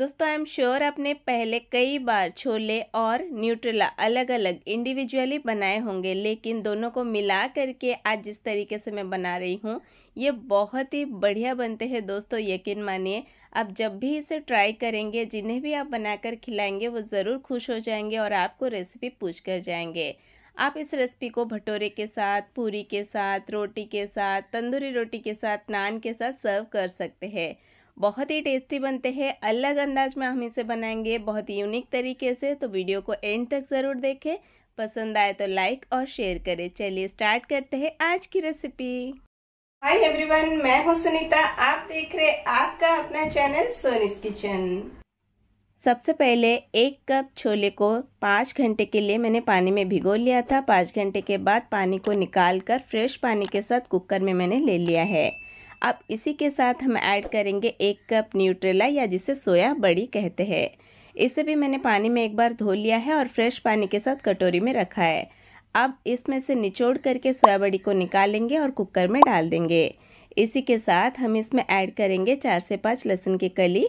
दोस्तों I am sure आपने पहले कई बार छोले और न्यूट्रेला अलग अलग इंडिविजुअली बनाए होंगे लेकिन दोनों को मिला करके आज जिस तरीके से मैं बना रही हूँ ये बहुत ही बढ़िया बनते हैं दोस्तों यकीन मानिए आप जब भी इसे ट्राई करेंगे जिन्हें भी आप बनाकर खिलाएंगे वो ज़रूर खुश हो जाएंगे और आपको रेसिपी पूछ कर जाएंगे आप इस रेसिपी को भटोरे के साथ पूरी के साथ रोटी के साथ तंदूरी रोटी के साथ नान के साथ सर्व कर सकते हैं बहुत ही टेस्टी बनते हैं अलग अंदाज में हम इसे बनाएंगे बहुत ही यूनिक तरीके से तो वीडियो को एंड तक ज़रूर देखें पसंद आए तो लाइक और शेयर करें चलिए स्टार्ट करते हैं आज की रेसिपी हाय एवरीवन मैं हूं सुनीता आप देख रहे आपका अपना चैनल सोनिस किचन सबसे पहले एक कप छोले को पाँच घंटे के लिए मैंने पानी में भिगो लिया था पाँच घंटे के बाद पानी को निकाल कर फ्रेश पानी के साथ कुकर में मैंने ले लिया है अब इसी के साथ हम ऐड करेंगे एक कप न्यूट्रेला या जिसे सोया बड़ी कहते हैं इसे भी मैंने पानी में एक बार धो लिया है और फ्रेश पानी के साथ कटोरी में रखा है अब इसमें से निचोड़ करके सोया बड़ी को निकालेंगे और कुकर में डाल देंगे इसी के साथ हम इसमें ऐड करेंगे चार से पाँच लहसुन की कली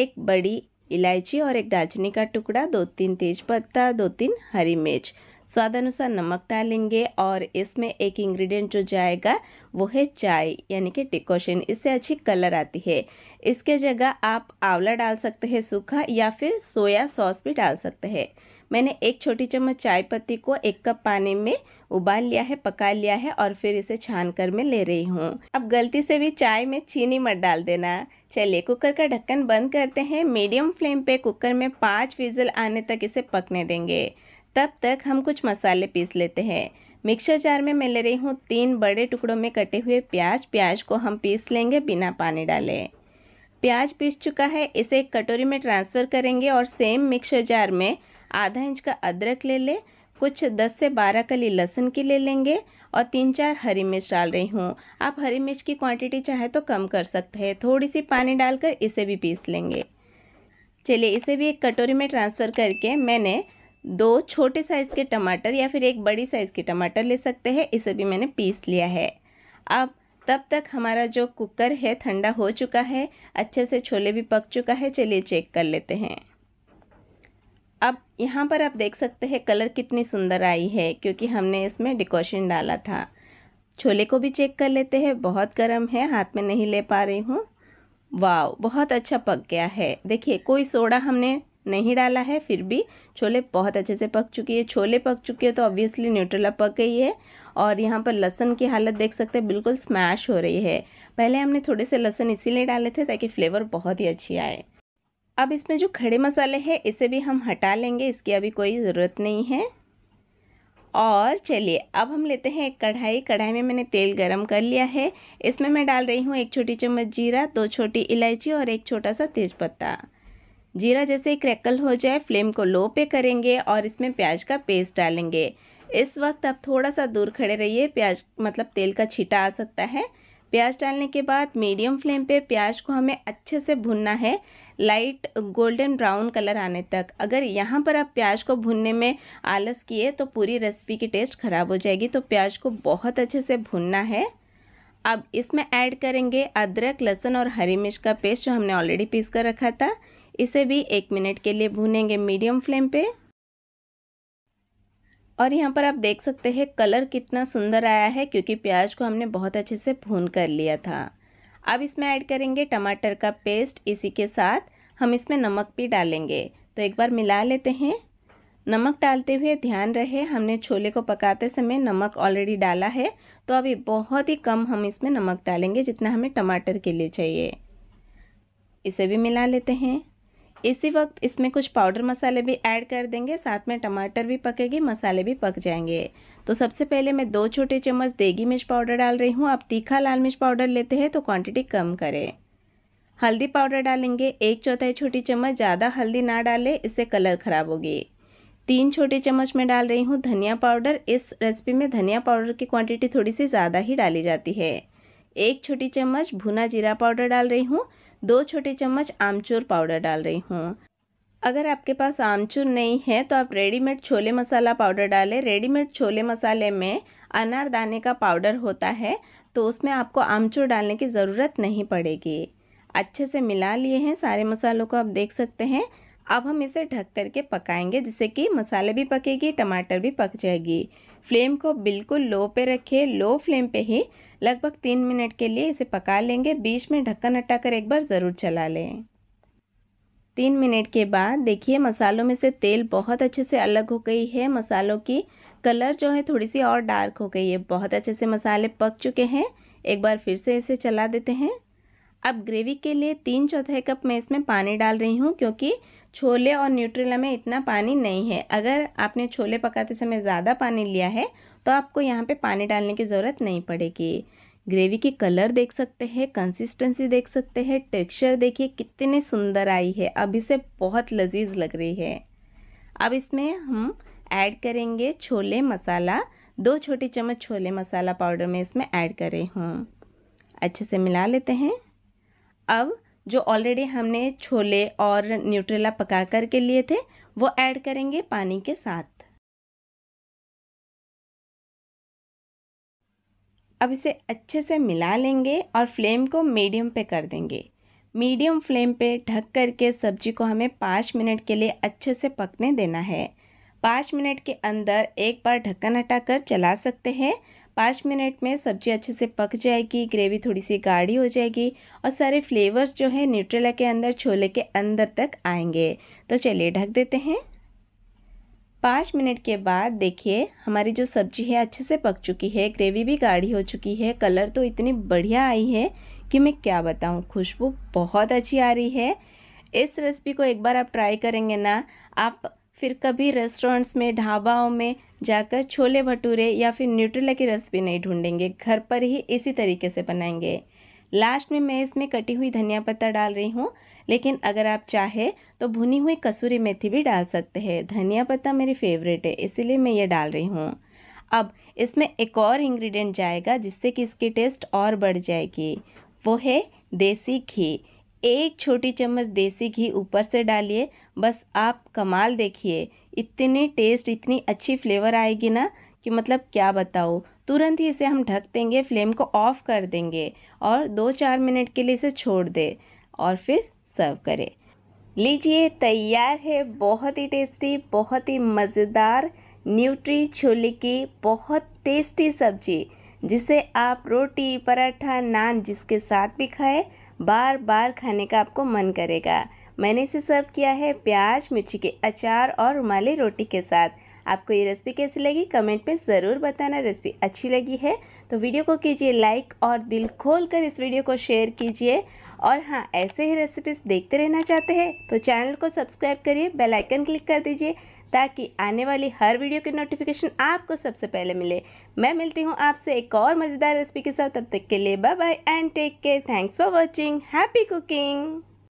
एक बड़ी इलायची और एक दालचीनी का टुकड़ा दो तीन तेज पत्ता दो तीन हरी मिर्च स्वाद अनुसार नमक डालेंगे और इसमें एक इंग्रेडिएंट जो जाएगा वो है चाय यानी कि डिकोशन इससे अच्छी कलर आती है इसके जगह आप आंवला डाल सकते हैं सूखा या फिर सोया सॉस भी डाल सकते हैं मैंने एक छोटी चम्मच चाय पत्ती को एक कप पानी में उबाल लिया है पका लिया है और फिर इसे छान कर मैं ले रही हूँ अब गलती से भी चाय में चीनी मत डाल देना चलिए कुकर का ढक्कन बंद करते हैं मीडियम फ्लेम पे कुकर में पाँच विजल आने तक इसे पकने देंगे तब तक हम कुछ मसाले पीस लेते हैं मिक्सर जार में मैं ले रही हूँ तीन बड़े टुकड़ों में कटे हुए प्याज प्याज को हम पीस लेंगे बिना पानी डाले प्याज पीस चुका है इसे एक कटोरी में ट्रांसफ़र करेंगे और सेम मिक्सर जार में आधा इंच का अदरक ले लें कुछ 10 से 12 कली लहसुन की ले लेंगे और तीन चार हरी मिर्च डाल रही हूँ आप हरी मिर्च की क्वांटिटी चाहे तो कम कर सकते हैं थोड़ी सी पानी डालकर इसे भी पीस लेंगे चलिए इसे भी एक कटोरी में ट्रांसफ़र करके मैंने दो छोटे साइज़ के टमाटर या फिर एक बड़ी साइज़ के टमाटर ले सकते हैं इसे भी मैंने पीस लिया है अब तब तक हमारा जो कुकर है ठंडा हो चुका है अच्छे से छोले भी पक चुका है चलिए चेक कर लेते हैं अब यहाँ पर आप देख सकते हैं कलर कितनी सुंदर आई है क्योंकि हमने इसमें डिकॉशन डाला था छोले को भी चेक कर लेते हैं बहुत गर्म है हाथ में नहीं ले पा रही हूँ वाव बहुत अच्छा पक गया है देखिए कोई सोडा हमने नहीं डाला है फिर भी छोले बहुत अच्छे से पक चुकी है छोले पक चुके हैं तो ऑब्वियसली न्यूट्रेला पक गई है और यहाँ पर लहसन की हालत देख सकते हैं बिल्कुल स्मैश हो रही है पहले हमने थोड़े से लहसन इसीलिए डाले थे ताकि फ्लेवर बहुत ही अच्छी आए अब इसमें जो खड़े मसाले हैं इसे भी हम हटा लेंगे इसकी अभी कोई ज़रूरत नहीं है और चलिए अब हम लेते हैं एक कढ़ाई कढ़ाई में मैंने तेल गरम कर लिया है इसमें मैं डाल रही हूँ एक छोटी चम्मच जीरा दो छोटी इलायची और एक छोटा सा तेज़पत्ता जीरा जैसे क्रैकल हो जाए फ्लेम को लो पे करेंगे और इसमें प्याज का पेस्ट डालेंगे इस वक्त आप थोड़ा सा दूर खड़े रहिए प्याज मतलब तेल का छीटा आ सकता है प्याज डालने के बाद मीडियम फ्लेम पे प्याज को हमें अच्छे से भुनना है लाइट गोल्डन ब्राउन कलर आने तक अगर यहाँ पर आप प्याज को भुनने में आलस किए तो पूरी रेसिपी की टेस्ट ख़राब हो जाएगी तो प्याज को बहुत अच्छे से भुनना है अब इसमें ऐड करेंगे अदरक लहसुन और हरी मिर्च का पेस्ट जो हमने ऑलरेडी पीस कर रखा था इसे भी एक मिनट के लिए भूनेंगे मीडियम फ्लेम पे और यहाँ पर आप देख सकते हैं कलर कितना सुंदर आया है क्योंकि प्याज को हमने बहुत अच्छे से भून कर लिया था अब इसमें ऐड करेंगे टमाटर का पेस्ट इसी के साथ हम इसमें नमक भी डालेंगे तो एक बार मिला लेते हैं नमक डालते हुए ध्यान रहे हमने छोले को पकाते समय नमक ऑलरेडी डाला है तो अभी बहुत ही कम हम इसमें नमक डालेंगे जितना हमें टमाटर के लिए चाहिए इसे भी मिला लेते हैं इसी वक्त इसमें कुछ पाउडर मसाले भी ऐड कर देंगे साथ में टमाटर भी पकेगी मसाले भी पक जाएंगे तो सबसे पहले मैं दो छोटे चम्मच देगी मिर्च पाउडर डाल रही हूँ आप तीखा लाल मिर्च पाउडर लेते हैं तो क्वांटिटी कम करें हल्दी पाउडर डालेंगे एक चौथाई छोटी चम्मच ज़्यादा हल्दी ना डालें इससे कलर ख़राब होगी तीन छोटे चम्मच में डाल रही हूँ धनिया पाउडर इस रेसिपी में धनिया पाउडर की क्वांटिटी थोड़ी सी ज़्यादा ही डाली जाती है एक छोटी चम्मच भुना जीरा पाउडर डाल रही हूँ दो छोटे चम्मच आमचूर पाउडर डाल रही हूँ अगर आपके पास आमचूर नहीं है तो आप रेडीमेड छोले मसाला पाउडर डालें रेडीमेड छोले मसाले में अनारदाने का पाउडर होता है तो उसमें आपको आमचूर डालने की ज़रूरत नहीं पड़ेगी अच्छे से मिला लिए हैं सारे मसालों को आप देख सकते हैं अब हम इसे ढक करके पकाएंगे जिससे कि मसाले भी पकेगी टमाटर भी पक जाएगी फ्लेम को बिल्कुल लो पे रखिए लो फ्लेम पे ही लगभग तीन मिनट के लिए इसे पका लेंगे बीच में ढक्कन हटाकर एक बार ज़रूर चला लें तीन मिनट के बाद देखिए मसालों में से तेल बहुत अच्छे से अलग हो गई है मसालों की कलर जो है थोड़ी सी और डार्क हो गई है बहुत अच्छे से मसाले पक चुके हैं एक बार फिर से इसे चला देते हैं अब ग्रेवी के लिए तीन चौथे कप मैं इसमें पानी डाल रही हूँ क्योंकि छोले और न्यूट्रेला में इतना पानी नहीं है अगर आपने छोले पकाते समय ज़्यादा पानी लिया है तो आपको यहाँ पे पानी डालने की ज़रूरत नहीं पड़ेगी ग्रेवी की कलर देख सकते हैं कंसिस्टेंसी देख सकते हैं टेक्सचर देखिए कितनी सुंदर आई है अब इसे बहुत लजीज लग रही है अब इसमें हम ऐड करेंगे छोले मसाला दो छोटी चम्मच छोले मसाला पाउडर में इसमें ऐड करें हूँ अच्छे से मिला लेते हैं अब जो ऑलरेडी हमने छोले और न्यूट्रेला पका कर के लिए थे वो ऐड करेंगे पानी के साथ अब इसे अच्छे से मिला लेंगे और फ्लेम को मीडियम पे कर देंगे मीडियम फ्लेम पे ढक करके सब्जी को हमें पाँच मिनट के लिए अच्छे से पकने देना है पाँच मिनट के अंदर एक बार ढक्कन हटाकर चला सकते हैं पाँच मिनट में सब्ज़ी अच्छे से पक जाएगी ग्रेवी थोड़ी सी गाढ़ी हो जाएगी और सारे फ्लेवर्स जो है न्यूट्रेला के अंदर छोले के अंदर तक आएंगे तो चलिए ढक देते हैं पाँच मिनट के बाद देखिए हमारी जो सब्ज़ी है अच्छे से पक चुकी है ग्रेवी भी गाढ़ी हो चुकी है कलर तो इतनी बढ़िया आई है कि मैं क्या बताऊँ खुशबू बहुत अच्छी आ रही है इस रेसिपी को एक बार आप ट्राई करेंगे ना आप फिर कभी रेस्टोरेंट्स में ढाबाओं में जाकर छोले भटूरे या फिर न्यूट्रेला की रेसिपी नहीं ढूंढेंगे घर पर ही इसी तरीके से बनाएंगे लास्ट में मैं इसमें कटी हुई धनिया पत्ता डाल रही हूँ लेकिन अगर आप चाहे तो भुनी हुई कसूरी मेथी भी डाल सकते हैं धनिया पत्ता मेरी फेवरेट है इसीलिए मैं ये डाल रही हूँ अब इसमें एक और इंग्रेडिएंट जाएगा जिससे कि इसकी टेस्ट और बढ़ जाएगी वो है देसी घी एक छोटी चम्मच देसी घी ऊपर से डालिए बस आप कमाल देखिए इतनी टेस्ट इतनी अच्छी फ्लेवर आएगी ना कि मतलब क्या बताओ तुरंत ही इसे हम ढक देंगे फ्लेम को ऑफ कर देंगे और दो चार मिनट के लिए इसे छोड़ दे और फिर सर्व करें लीजिए तैयार है बहुत ही टेस्टी बहुत ही मज़ेदार न्यूट्री छोले की बहुत टेस्टी सब्जी जिसे आप रोटी पराठा नान जिसके साथ भी खाएं बार बार खाने का आपको मन करेगा मैंने इसे सर्व किया है प्याज मिर्ची के अचार और रुमाली रोटी के साथ आपको ये रेसिपी कैसी लगी कमेंट में ज़रूर बताना रेसिपी अच्छी लगी है तो वीडियो को कीजिए लाइक और दिल खोल कर इस वीडियो को शेयर कीजिए और हाँ ऐसे ही रेसिपीज देखते रहना चाहते हैं तो चैनल को सब्सक्राइब करिए बेल आइकन क्लिक कर दीजिए ताकि आने वाली हर वीडियो की नोटिफिकेशन आपको सबसे पहले मिले मैं मिलती हूँ आपसे एक और मज़ेदार रेसिपी के साथ तब तक के लिए bye bye and take care thanks for watching happy cooking